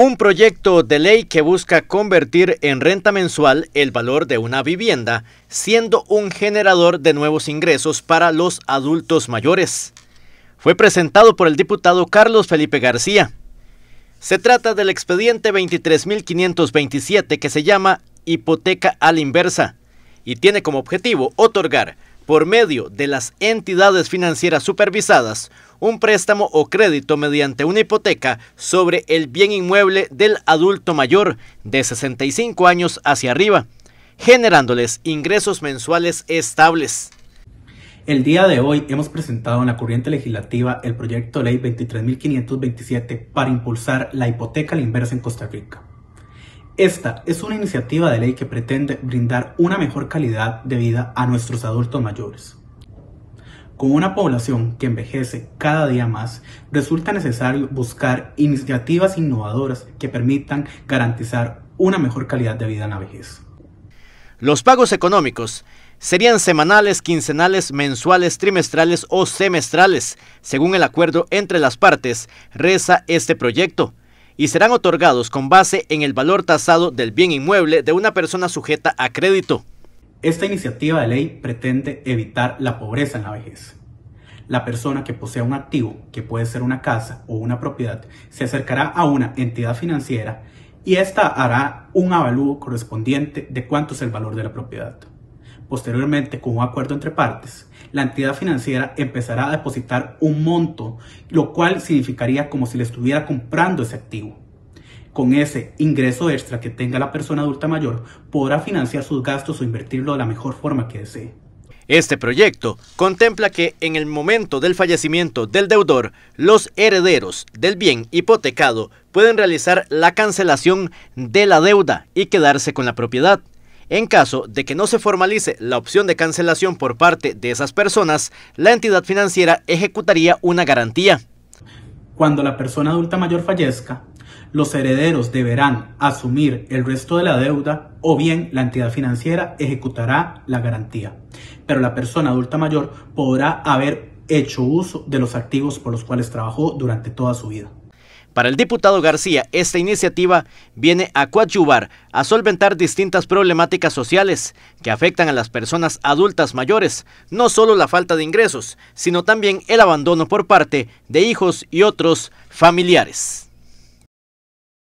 Un proyecto de ley que busca convertir en renta mensual el valor de una vivienda, siendo un generador de nuevos ingresos para los adultos mayores. Fue presentado por el diputado Carlos Felipe García. Se trata del expediente 23.527 que se llama hipoteca a la inversa y tiene como objetivo otorgar por medio de las entidades financieras supervisadas un préstamo o crédito mediante una hipoteca sobre el bien inmueble del adulto mayor de 65 años hacia arriba, generándoles ingresos mensuales estables. El día de hoy hemos presentado en la corriente legislativa el proyecto ley 23.527 para impulsar la hipoteca la inversa en Costa Rica. Esta es una iniciativa de ley que pretende brindar una mejor calidad de vida a nuestros adultos mayores. Con una población que envejece cada día más, resulta necesario buscar iniciativas innovadoras que permitan garantizar una mejor calidad de vida en la vejez. Los pagos económicos serían semanales, quincenales, mensuales, trimestrales o semestrales, según el acuerdo entre las partes, reza este proyecto y serán otorgados con base en el valor tasado del bien inmueble de una persona sujeta a crédito. Esta iniciativa de ley pretende evitar la pobreza en la vejez. La persona que posea un activo, que puede ser una casa o una propiedad, se acercará a una entidad financiera y ésta hará un avalúo correspondiente de cuánto es el valor de la propiedad. Posteriormente, con un acuerdo entre partes, la entidad financiera empezará a depositar un monto, lo cual significaría como si le estuviera comprando ese activo. Con ese ingreso extra que tenga la persona adulta mayor, podrá financiar sus gastos o invertirlo de la mejor forma que desee. Este proyecto contempla que en el momento del fallecimiento del deudor, los herederos del bien hipotecado pueden realizar la cancelación de la deuda y quedarse con la propiedad. En caso de que no se formalice la opción de cancelación por parte de esas personas, la entidad financiera ejecutaría una garantía. Cuando la persona adulta mayor fallezca, los herederos deberán asumir el resto de la deuda o bien la entidad financiera ejecutará la garantía. Pero la persona adulta mayor podrá haber hecho uso de los activos por los cuales trabajó durante toda su vida. Para el diputado García, esta iniciativa viene a coadyuvar, a solventar distintas problemáticas sociales que afectan a las personas adultas mayores, no solo la falta de ingresos, sino también el abandono por parte de hijos y otros familiares.